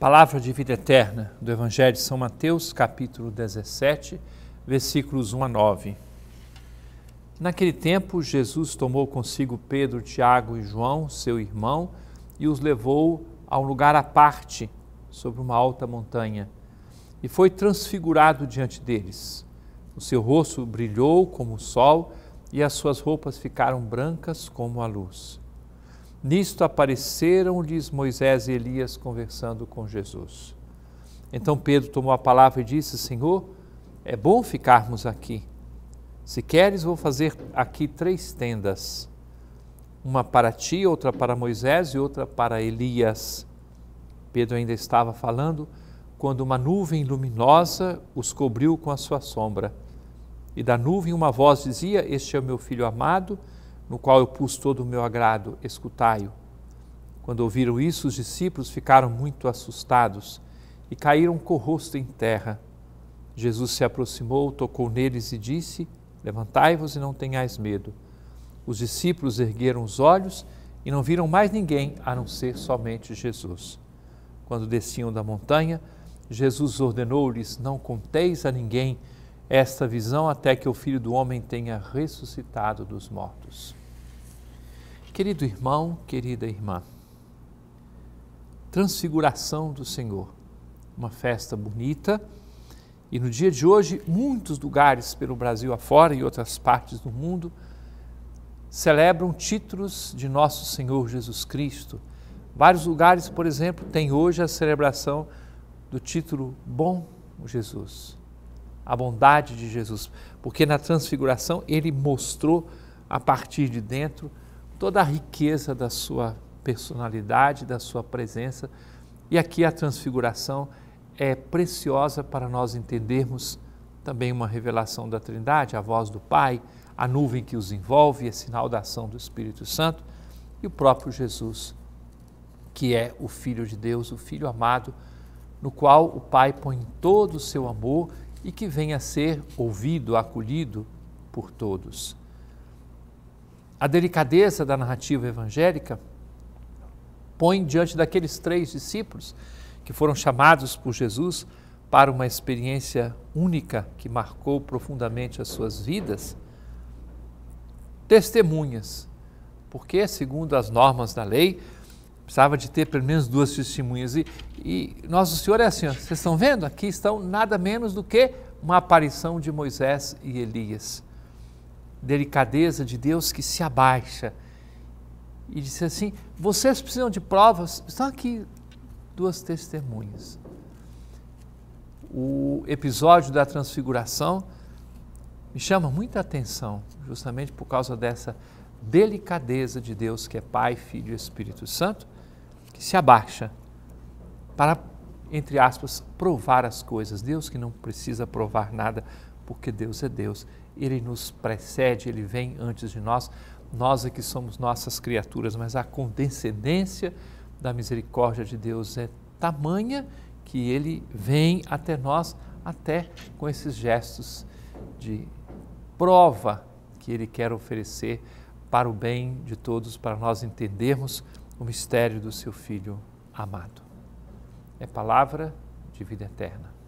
Palavra de vida eterna do Evangelho de São Mateus, capítulo 17, versículos 1 a 9. Naquele tempo, Jesus tomou consigo Pedro, Tiago e João, seu irmão, e os levou a um lugar à parte, sobre uma alta montanha, e foi transfigurado diante deles. O seu rosto brilhou como o sol e as suas roupas ficaram brancas como a luz. Nisto apareceram-lhes Moisés e Elias conversando com Jesus. Então Pedro tomou a palavra e disse: Senhor, é bom ficarmos aqui. Se queres, vou fazer aqui três tendas: uma para ti, outra para Moisés e outra para Elias. Pedro ainda estava falando quando uma nuvem luminosa os cobriu com a sua sombra. E da nuvem uma voz dizia: Este é o meu filho amado no qual eu pus todo o meu agrado, escutai-o. Quando ouviram isso, os discípulos ficaram muito assustados e caíram com o rosto em terra. Jesus se aproximou, tocou neles e disse: Levantai-vos e não tenhais medo. Os discípulos ergueram os olhos e não viram mais ninguém a não ser somente Jesus. Quando desciam da montanha, Jesus ordenou-lhes: Não conteis a ninguém esta visão até que o filho do homem tenha ressuscitado dos mortos. Querido irmão, querida irmã, Transfiguração do Senhor, uma festa bonita e no dia de hoje muitos lugares pelo Brasil afora e outras partes do mundo celebram títulos de Nosso Senhor Jesus Cristo. Vários lugares, por exemplo, têm hoje a celebração do título Bom Jesus, a bondade de Jesus, porque na transfiguração ele mostrou a partir de dentro toda a riqueza da sua personalidade, da sua presença. E aqui a transfiguração é preciosa para nós entendermos também uma revelação da Trindade, a voz do Pai, a nuvem que os envolve, é sinal da ação do Espírito Santo e o próprio Jesus, que é o Filho de Deus, o Filho amado, no qual o Pai põe todo o seu amor e que venha a ser ouvido, acolhido por todos. A delicadeza da narrativa evangélica põe diante daqueles três discípulos que foram chamados por Jesus para uma experiência única que marcou profundamente as suas vidas, testemunhas, porque, segundo as normas da lei, precisava de ter pelo menos duas testemunhas. E, e Nosso Senhor é assim, vocês estão vendo? Aqui estão nada menos do que uma aparição de Moisés e Elias delicadeza de Deus que se abaixa e disse assim: Vocês precisam de provas? Estão aqui duas testemunhas. O episódio da transfiguração me chama muita atenção, justamente por causa dessa delicadeza de Deus, que é Pai, Filho e Espírito Santo, que se abaixa para, entre aspas, provar as coisas. Deus que não precisa provar nada, porque Deus é Deus. Ele nos precede, ele vem antes de nós. Nós é que somos nossas criaturas, mas a condescendência da misericórdia de Deus é tamanha que ele vem até nós, até com esses gestos de prova que ele quer oferecer para o bem de todos, para nós entendermos o mistério do seu Filho amado. É palavra de vida eterna.